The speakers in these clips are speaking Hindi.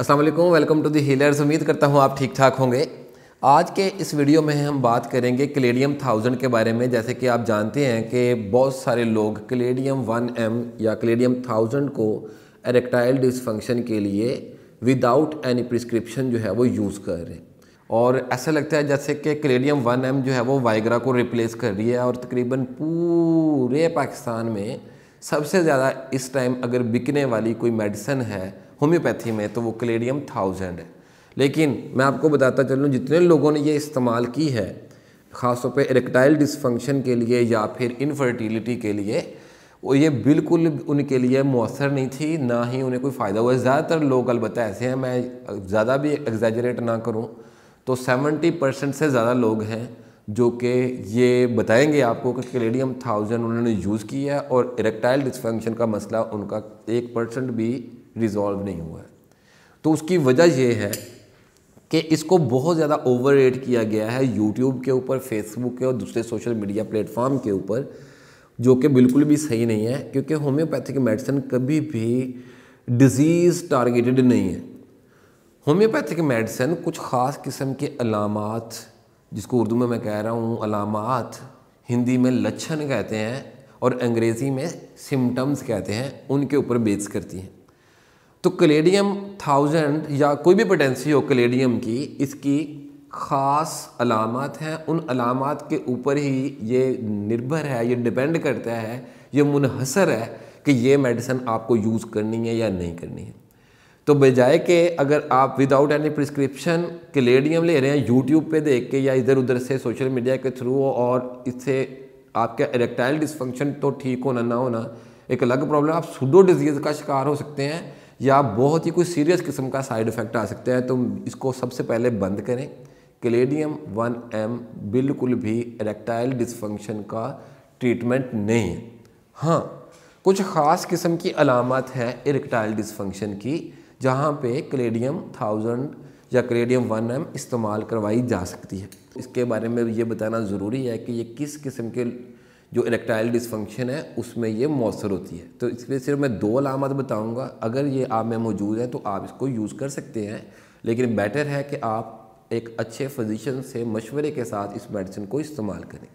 अस्सलाम वालेकुम वेलकम टू दी हीलर्स उम्मीद करता हूँ आप ठीक ठाक होंगे आज के इस वीडियो में हम बात करेंगे क्लेडियम थाउजेंड के बारे में जैसे कि आप जानते हैं कि बहुत सारे लोग क्लेडियम वन एम या क्लेडियम थाउजेंड को एरेक्टाइल डिसफंक्शन के लिए विदाउट एनी प्रिस्क्रिप्शन जो है वो यूज़ कर रहे हैं और ऐसा लगता है जैसे कि क्लेडियम वन एम जो है वो वाइग्रा को रिप्लेस कर रही है और तकरीबन पूरे पाकिस्तान में सबसे ज़्यादा इस टाइम अगर बिकने वाली कोई मेडिसन है होम्योपैथी में तो वो क्लेडियम थाउजेंड है लेकिन मैं आपको बताता चलूँ जितने लोगों ने ये इस्तेमाल की है ख़ासतौर पर इरेक्टाइल डिसफंक्शन के लिए या फिर इनफर्टिलिटी के लिए वो ये बिल्कुल उनके लिए मौसर नहीं थी ना ही उन्हें कोई फ़ायदा हुआ ज़्यादातर लोग अलबत्त ऐसे हैं मैं ज़्यादा भी एग्जैजरेट ना करूँ तो 70 परसेंट से ज़्यादा लोग हैं जो कि ये बताएंगे आपको कि क्लेडियम थाउजेंड उन्होंने यूज़ किया है और इरेक्टाइल डिसफंक्शन का मसला उनका एक परसेंट भी रिजॉल्व नहीं हुआ है तो उसकी वजह यह है कि इसको बहुत ज़्यादा ओवर किया गया है यूट्यूब के ऊपर फेसबुक के और दूसरे सोशल मीडिया प्लेटफॉर्म के ऊपर जो कि बिल्कुल भी सही नहीं है क्योंकि होम्योपैथिक मेडिसिन कभी भी डिजीज़ टारगेटेड नहीं है होम्योपैथिक मेडिसिन कुछ ख़ास किस्म के अलामत जिसको उर्दू में मैं कह रहा हूँ अलामत हिंदी में लक्षण कहते हैं और अंग्रेज़ी में सिम्टम्स कहते हैं उनके ऊपर बेस करती हैं तो कलेडियम थाउजेंड या कोई भी पोटेंसी हो कलेडियम की इसकी ख़ास अलामत हैं उन अलामत के ऊपर ही ये निर्भर है ये डिपेंड करता है ये मुनहसर है कि ये मेडिसन आपको यूज़ करनी है या नहीं करनी है तो बजाय के अगर आप विदाउट एनी प्रिस्क्रिप्शन कलेडियम ले रहे हैं यूट्यूब पे देख के या इधर उधर से सोशल मीडिया के थ्रू और इससे आपका इरेक्टाइल डिसफंक्शन तो ठीक होना ना होना एक अलग प्रॉब्लम आप सुडो डिजीज़ का शिकार हो सकते हैं या बहुत ही कोई सीरियस किस्म का साइड इफ़ेक्ट आ सकता है तो इसको सबसे पहले बंद करें क्लेडियम वन एम बिल्कुल भी इरेक्टाइल डिसफंक्शन का ट्रीटमेंट नहीं है हाँ कुछ ख़ास किस्म की अलामत है इरेक्टाइल डिसफंक्शन की जहाँ पे क्लेडियम थाउजेंड या क्लेडियम वन एम इस्तेमाल करवाई जा सकती है इसके बारे में ये बताना ज़रूरी है कि ये किस किस्म के जो इरेक्टाइल डिसफंक्शन है उसमें ये मौसर होती है तो इसलिए सिर्फ मैं दो अलामत बताऊँगा अगर ये आप में मौजूद है तो आप इसको यूज़ कर सकते हैं लेकिन बेटर है कि आप एक अच्छे फिजिशन से मशवरे के साथ इस मेडिसिन को इस्तेमाल करें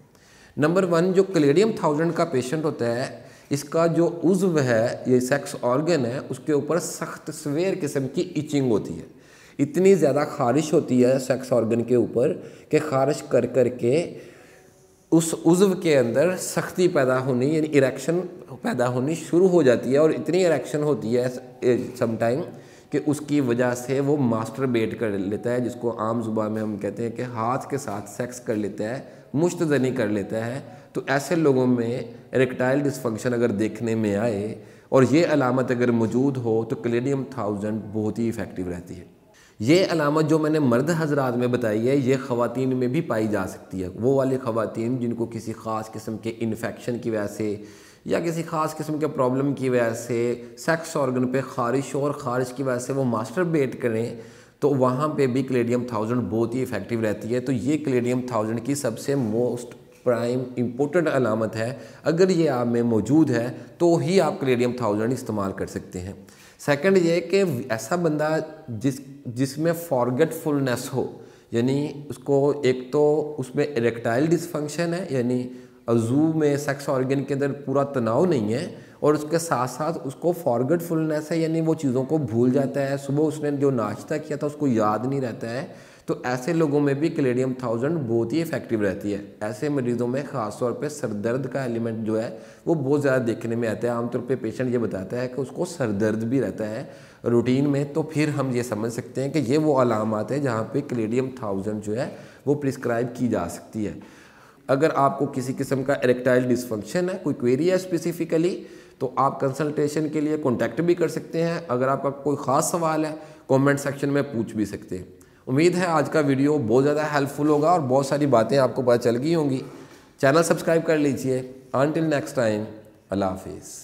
नंबर वन जो क्लेडियम थाउजेंड का पेशेंट होता है इसका जो उज्व है ये सेक्स ऑर्गन है उसके ऊपर सख्त सवेर किस्म की इचिंग होती है इतनी ज़्यादा खारिश होती है सेक्स ऑर्गन के ऊपर कि खारिश कर कर के उस उज्व के अंदर सख्ती पैदा होनी यानी इरेक्शन पैदा होनी शुरू हो जाती है और इतनी इरेक्शन होती है समटाइम कि उसकी वजह से वो मास्टर बेट कर लेता है जिसको आम जुबा में हम कहते हैं कि हाथ के साथ सेक्स कर लेता है मुश्तनी कर लेता है तो ऐसे लोगों में इरेक्टाइल डिसफंक्शन अगर देखने में आए और ये अलामत अगर मौजूद हो तो क्लेडियम थाउजेंड बहुत ही इफ़ेक्टिव रहती है ये अलामत जो मैंने मर्द हजरात में बताई है ये ख़वान में भी पाई जा सकती है वो वाली ख़वान जिनको किसी ख़ास किस्म के इन्फेक्शन की वजह से या किसी ख़ास किस्म के प्रॉब्लम की वजह से सेक्स ऑर्गन पे ख़ारिश और ख़ारिश की वजह से वो मास्टर बेट करें तो वहाँ पे भी क्लेडियम थाउजेंड बहुत ही इफ़ेक्टिव रहती है तो ये क्लेडियम थाउजेंड की सबसे मोस्ट प्राइम इम्पोर्टेंट अलामत है अगर ये आप में मौजूद है तो ही आप क्लेडियम थाउजेंड इस्तेमाल कर सकते हैं सेकंड ये कि ऐसा बंदा जिस जिसमें फॉरगेटफुलनेस हो यानी उसको एक तो उसमें इरेक्टाइल डिसफंक्शन है यानी अजू में सेक्स ऑर्गन के अंदर पूरा तनाव नहीं है और उसके साथ साथ उसको फॉरगेटफुलनेस है यानी वो चीज़ों को भूल जाता है सुबह उसने जो नाश्ता किया था उसको याद नहीं रहता है तो ऐसे लोगों में भी क्लेडियम थाउजेंड बहुत ही इफेक्टिव रहती है ऐसे मरीजों में खासतौर पर सरदर्द का एलिमेंट जो है वो बहुत ज़्यादा देखने में आता है आमतौर पर पेशेंट ये बताता है कि उसको सरदर्द भी रहता है रूटीन में तो फिर हम ये समझ सकते हैं कि ये वो अलामत है जहाँ पर क्लेडियम थाउजेंड जो है वो प्रिस्क्राइब की जा सकती है अगर आपको किसी किस्म का इरेक्टाइल डिसफंक्शन है कोई क्वेरी है स्पेसिफिकली तो आप कंसल्टेशन के लिए कॉन्टैक्ट भी कर सकते हैं अगर आपका कोई ख़ास सवाल है कमेंट सेक्शन में पूछ भी सकते हैं उम्मीद है आज का वीडियो बहुत ज़्यादा हेल्पफुल होगा और बहुत सारी बातें आपको पता चल गई होंगी चैनल सब्सक्राइब कर लीजिए अनटिल नेक्स्ट टाइम अल्लाह हाफिज़